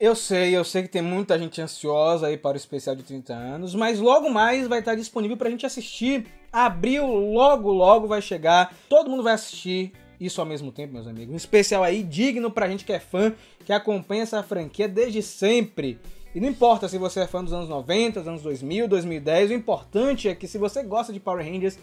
Eu sei, eu sei que tem muita gente ansiosa aí para o especial de 30 anos, mas logo mais vai estar disponível para a gente assistir. Abril logo, logo vai chegar. Todo mundo vai assistir isso ao mesmo tempo, meus amigos. Um especial aí digno para a gente que é fã, que acompanha essa franquia desde sempre. E não importa se você é fã dos anos 90, dos anos 2000, 2010, o importante é que se você gosta de Power Rangers,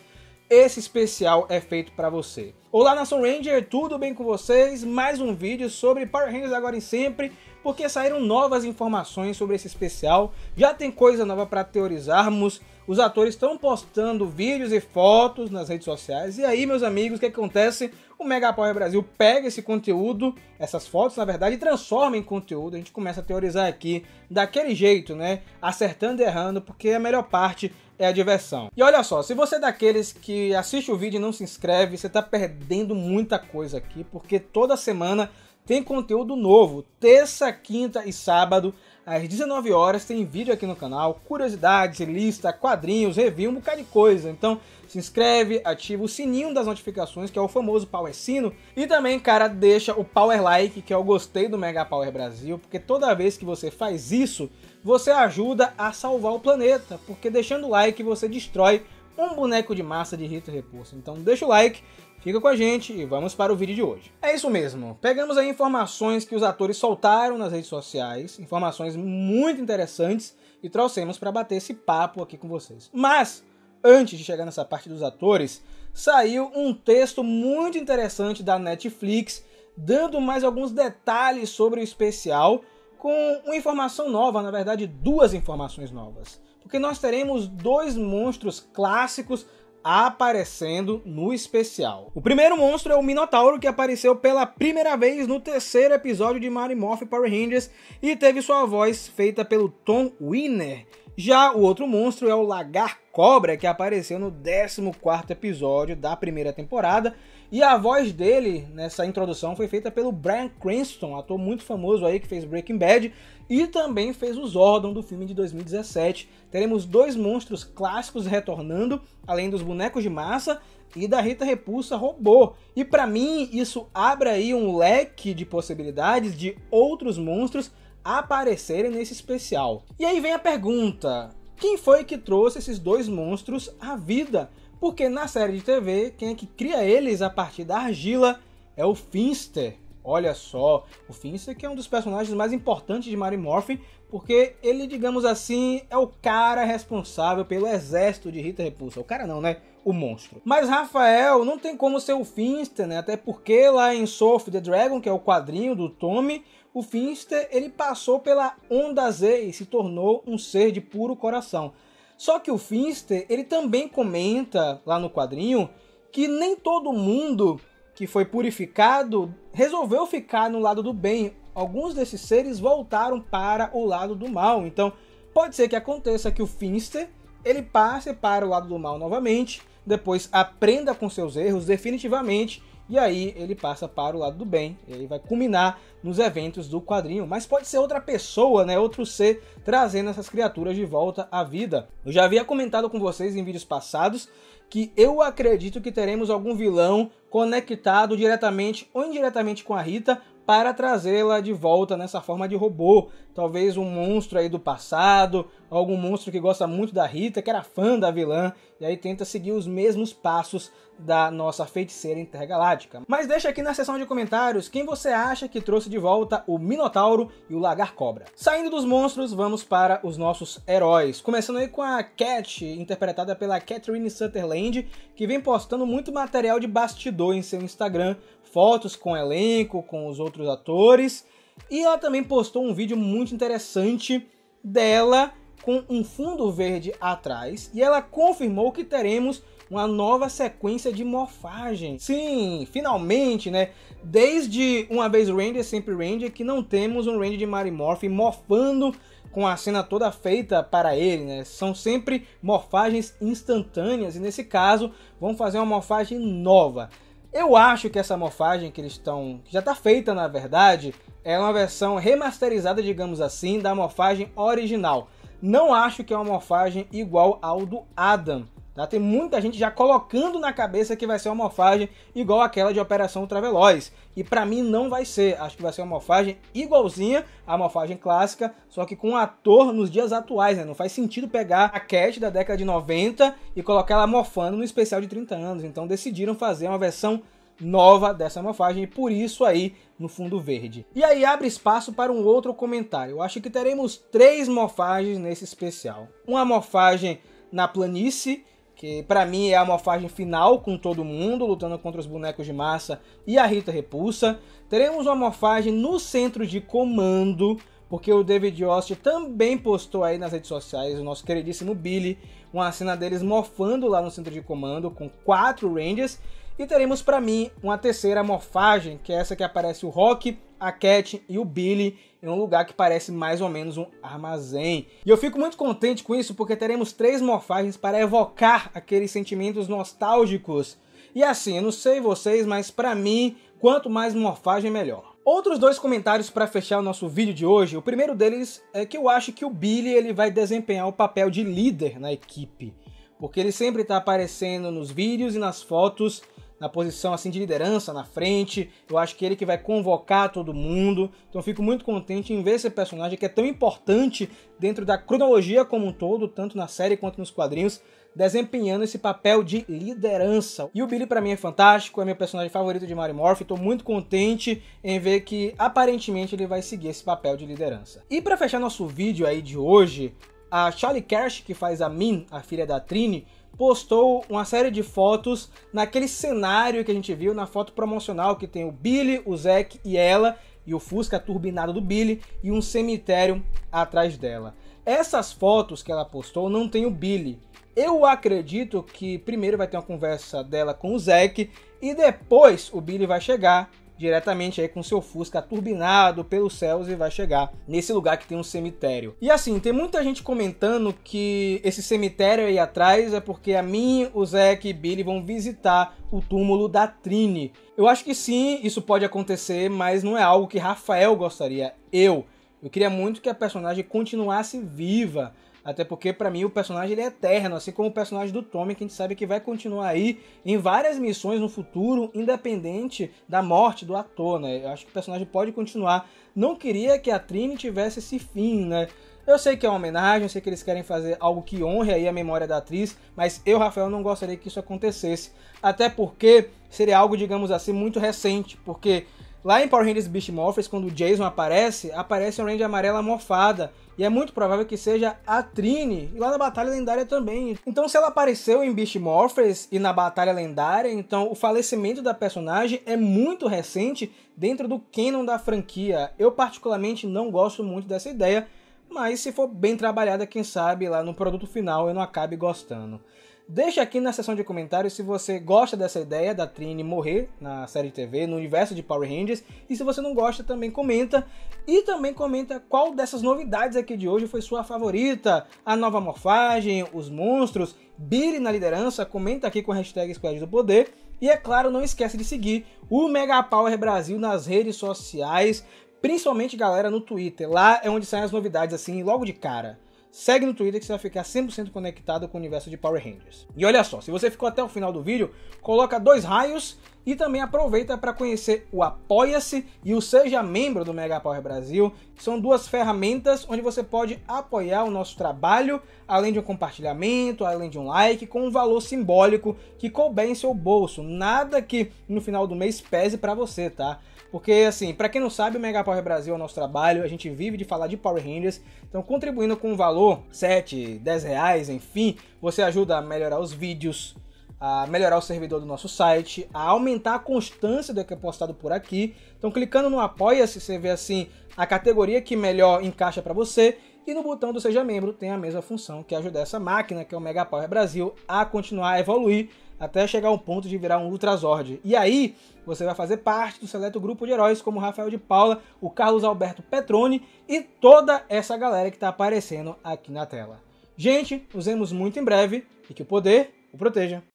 esse especial é feito para você. Olá Nação Ranger, tudo bem com vocês? Mais um vídeo sobre Power Rangers agora e sempre, porque saíram novas informações sobre esse especial, já tem coisa nova para teorizarmos, os atores estão postando vídeos e fotos nas redes sociais, e aí meus amigos, o que acontece? o Megapower Brasil pega esse conteúdo, essas fotos, na verdade, e transforma em conteúdo. A gente começa a teorizar aqui daquele jeito, né? Acertando e errando, porque a melhor parte é a diversão. E olha só, se você é daqueles que assiste o vídeo e não se inscreve, você está perdendo muita coisa aqui, porque toda semana tem conteúdo novo, terça, quinta e sábado às 19 horas tem vídeo aqui no canal, curiosidades, lista, quadrinhos, review, um bocado de coisa. Então se inscreve, ativa o sininho das notificações, que é o famoso power sino, e também, cara, deixa o power like, que é o gostei do Mega Power Brasil, porque toda vez que você faz isso, você ajuda a salvar o planeta, porque deixando o like você destrói um boneco de massa de Rito Repulso. Então deixa o like Fica com a gente e vamos para o vídeo de hoje. É isso mesmo, pegamos aí informações que os atores soltaram nas redes sociais, informações muito interessantes, e trouxemos para bater esse papo aqui com vocês. Mas, antes de chegar nessa parte dos atores, saiu um texto muito interessante da Netflix, dando mais alguns detalhes sobre o especial, com uma informação nova, na verdade, duas informações novas. Porque nós teremos dois monstros clássicos aparecendo no especial. O primeiro monstro é o Minotauro, que apareceu pela primeira vez no terceiro episódio de Mario Morph Power Rangers e teve sua voz feita pelo Tom Winner. Já o outro monstro é o Lagar Cobra, que apareceu no 14 episódio da primeira temporada, e a voz dele nessa introdução foi feita pelo Brian Cranston, ator muito famoso aí que fez Breaking Bad e também fez o Zordon do filme de 2017. Teremos dois monstros clássicos retornando, além dos bonecos de massa e da Rita Repulsa robô. E para mim, isso abre aí um leque de possibilidades de outros monstros aparecerem nesse especial. E aí vem a pergunta: quem foi que trouxe esses dois monstros à vida? Porque na série de TV, quem é que cria eles a partir da argila é o Finster. Olha só, o Finster que é um dos personagens mais importantes de Mary Morphin, porque ele, digamos assim, é o cara responsável pelo exército de Rita Repulsa. O cara não, né? O monstro. Mas Rafael não tem como ser o Finster, né? Até porque lá em Soul of the Dragon, que é o quadrinho do Tommy, o Finster ele passou pela onda Z e se tornou um ser de puro coração. Só que o Finster ele também comenta lá no quadrinho que nem todo mundo que foi purificado, resolveu ficar no lado do bem. Alguns desses seres voltaram para o lado do mal. Então, pode ser que aconteça que o Finster ele passe para o lado do mal novamente, depois aprenda com seus erros definitivamente e aí ele passa para o lado do bem, e aí vai culminar nos eventos do quadrinho. Mas pode ser outra pessoa, né? Outro ser trazendo essas criaturas de volta à vida. Eu já havia comentado com vocês em vídeos passados que eu acredito que teremos algum vilão conectado diretamente ou indiretamente com a Rita, para trazê-la de volta nessa forma de robô. Talvez um monstro aí do passado, algum monstro que gosta muito da Rita, que era fã da vilã, e aí tenta seguir os mesmos passos da nossa feiticeira intergaláctica. Mas deixa aqui na seção de comentários quem você acha que trouxe de volta o Minotauro e o Lagar Cobra. Saindo dos monstros, vamos para os nossos heróis. Começando aí com a Cat, interpretada pela Catherine Sutherland, que vem postando muito material de bastidor em seu Instagram, fotos com o elenco, com os outros atores. E ela também postou um vídeo muito interessante dela com um fundo verde atrás. E ela confirmou que teremos uma nova sequência de morfagem. Sim, finalmente, né? Desde uma vez Ranger, é sempre Ranger, que não temos um Ranger de Marimorph morfando com a cena toda feita para ele, né? São sempre morfagens instantâneas e nesse caso vão fazer uma morfagem nova. Eu acho que essa mofagem que eles estão. já está feita, na verdade, é uma versão remasterizada, digamos assim, da mofagem original. Não acho que é uma mofagem igual ao do Adam. Tá? Tem muita gente já colocando na cabeça que vai ser uma morfagem igual aquela de Operação Ultraveloz. E para mim não vai ser. Acho que vai ser uma morfagem igualzinha à morfagem clássica, só que com um ator nos dias atuais. Né? Não faz sentido pegar a Cat da década de 90 e colocar ela morfando no especial de 30 anos. Então decidiram fazer uma versão nova dessa morfagem e por isso aí no fundo verde. E aí abre espaço para um outro comentário. Eu acho que teremos três morfagens nesse especial. Uma morfagem na planície que para mim é a morfagem final com todo mundo, lutando contra os bonecos de massa e a Rita Repulsa. Teremos uma morfagem no centro de comando, porque o David Ost também postou aí nas redes sociais, o nosso queridíssimo Billy, uma cena deles morfando lá no centro de comando com quatro Rangers. E teremos para mim uma terceira morfagem, que é essa que aparece o Rock, a Cat e o Billy em um lugar que parece mais ou menos um armazém. E eu fico muito contente com isso porque teremos três morfagens para evocar aqueles sentimentos nostálgicos. E assim, eu não sei vocês, mas para mim, quanto mais morfagem, melhor. Outros dois comentários para fechar o nosso vídeo de hoje. O primeiro deles é que eu acho que o Billy ele vai desempenhar o papel de líder na equipe, porque ele sempre está aparecendo nos vídeos e nas fotos na posição assim de liderança na frente. Eu acho que ele que vai convocar todo mundo. Então fico muito contente em ver esse personagem que é tão importante dentro da cronologia como um todo, tanto na série quanto nos quadrinhos, desempenhando esse papel de liderança. E o Billy para mim é fantástico, é meu personagem favorito de Mary Morph, estou muito contente em ver que aparentemente ele vai seguir esse papel de liderança. E para fechar nosso vídeo aí de hoje, a Charlie Cash, que faz a Min, a filha da Trini, postou uma série de fotos naquele cenário que a gente viu, na foto promocional que tem o Billy, o Zack e ela, e o Fusca turbinado do Billy, e um cemitério atrás dela. Essas fotos que ela postou não tem o Billy. Eu acredito que primeiro vai ter uma conversa dela com o Zack e depois o Billy vai chegar diretamente aí com seu Fusca turbinado pelos céus e vai chegar nesse lugar que tem um cemitério. E assim, tem muita gente comentando que esse cemitério aí atrás é porque a mim, o Zack e Billy vão visitar o túmulo da Trini. Eu acho que sim, isso pode acontecer, mas não é algo que Rafael gostaria. Eu eu queria muito que a personagem continuasse viva, até porque, para mim, o personagem ele é eterno, assim como o personagem do Tommy, que a gente sabe que vai continuar aí em várias missões no futuro, independente da morte do ator, né? Eu acho que o personagem pode continuar. Não queria que a Trini tivesse esse fim, né? Eu sei que é uma homenagem, eu sei que eles querem fazer algo que honre aí a memória da atriz, mas eu, Rafael, não gostaria que isso acontecesse. Até porque seria algo, digamos assim, muito recente, porque Lá em Power Rangers Beast Morphers, quando o Jason aparece, aparece uma Ranger amarela morfada. E é muito provável que seja a Trine, e lá na Batalha Lendária também. Então, se ela apareceu em Beast Morphers e na Batalha Lendária, então o falecimento da personagem é muito recente dentro do canon da franquia. Eu, particularmente, não gosto muito dessa ideia, mas se for bem trabalhada, quem sabe lá no produto final eu não acabe gostando. Deixe aqui na seção de comentários se você gosta dessa ideia da Trini morrer na série de TV, no universo de Power Rangers. E se você não gosta, também comenta. E também comenta qual dessas novidades aqui de hoje foi sua favorita. A nova morfagem, os monstros, Billy na liderança. Comenta aqui com a hashtag Squad do Poder. E é claro, não esquece de seguir o Mega Power Brasil nas redes sociais. Principalmente, galera, no Twitter. Lá é onde saem as novidades, assim, logo de cara. Segue no Twitter que você vai ficar 100% conectado com o universo de Power Rangers. E olha só, se você ficou até o final do vídeo, coloca dois raios e também aproveita para conhecer o Apoia-se e o Seja Membro do Mega Power Brasil. São duas ferramentas onde você pode apoiar o nosso trabalho, além de um compartilhamento, além de um like, com um valor simbólico que couber em seu bolso. Nada que no final do mês pese para você, tá? Porque, assim, para quem não sabe, o Mega Power Brasil é o nosso trabalho, a gente vive de falar de Power Rangers, então contribuindo com um valor 7, 10 reais, enfim, você ajuda a melhorar os vídeos, a melhorar o servidor do nosso site, a aumentar a constância do que é postado por aqui. Então, clicando no Apoia-se, você vê assim a categoria que melhor encaixa para você. E no botão do Seja Membro tem a mesma função que é ajuda essa máquina, que é o Mega Power Brasil, a continuar a evoluir até chegar ao um ponto de virar um Ultrazord. E aí, você vai fazer parte do seleto grupo de heróis como Rafael de Paula, o Carlos Alberto Petrone e toda essa galera que está aparecendo aqui na tela. Gente, nos vemos muito em breve e que o poder o proteja.